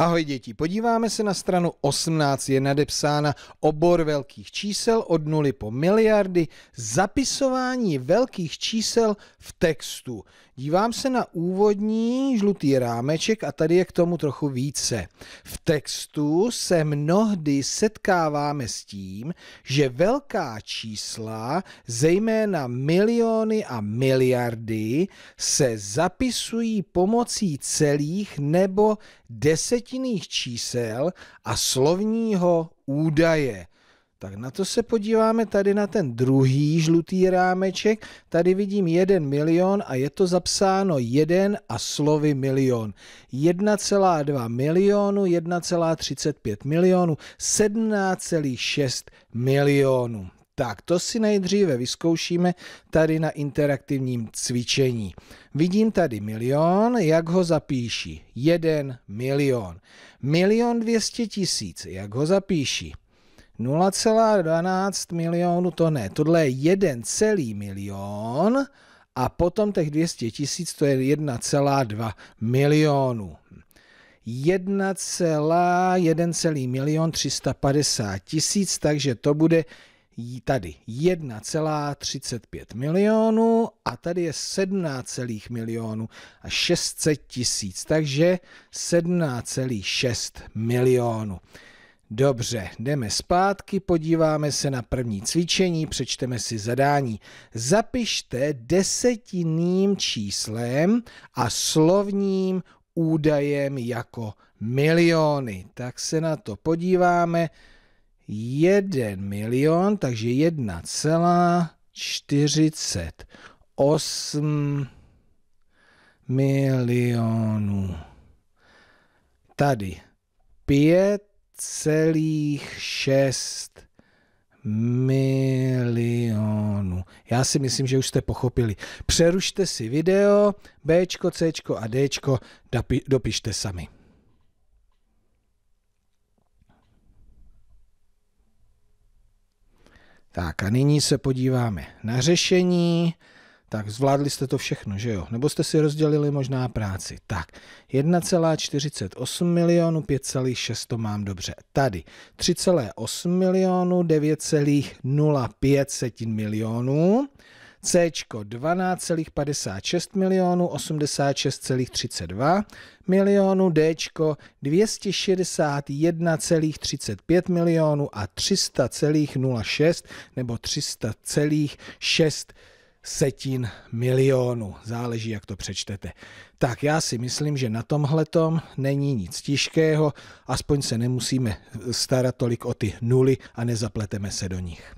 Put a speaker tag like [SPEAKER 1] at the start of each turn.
[SPEAKER 1] Ahoj děti, podíváme se na stranu 18, je nadepsána obor velkých čísel od nuly po miliardy, zapisování velkých čísel v textu. Dívám se na úvodní žlutý rámeček a tady je k tomu trochu více. V textu se mnohdy setkáváme s tím, že velká čísla, zejména miliony a miliardy, se zapisují pomocí celých nebo desetinných čísel a slovního údaje – tak na to se podíváme tady na ten druhý žlutý rámeček. Tady vidím 1 milion a je to zapsáno 1 a slovy milion. 1,2 milionu, 1,35 milionu, 17,6 milionů. Tak to si nejdříve vyzkoušíme tady na interaktivním cvičení. Vidím tady milion, jak ho zapíši? Jeden milion. Milion dvěstě tisíc, jak ho zapíši? 0,12 milionů to ne, tohle je 1 celý milion a potom těch 200 tisíc to je 1,2 milionů. 1,1 celý milion 350 tisíc, takže to bude tady 1,35 milionů a tady je 17 milionů a 600 tisíc, takže 17,6 milionů. Dobře, jdeme zpátky, podíváme se na první cvičení, přečteme si zadání. Zapište desetinným číslem a slovním údajem jako miliony. Tak se na to podíváme. 1 milion, takže 1,48 milionů. Tady 5 celých 6 milionů. Já si myslím, že už jste pochopili. Přerušte si video, B, C a D, dopište sami. Tak a nyní se podíváme na řešení. Tak zvládli jste to všechno, že jo? Nebo jste si rozdělili možná práci. Tak, 1,48 milionu, 5,6 to mám dobře. Tady 3,8 milionu, 9,05 milionů. C 12,56 milionů, 86,32 milionů, D 261,35 milionů a 300,06 nebo 300,6 milionů setin milionů. Záleží, jak to přečtete. Tak já si myslím, že na tom není nic těžkého, aspoň se nemusíme starat tolik o ty nuly a nezapleteme se do nich.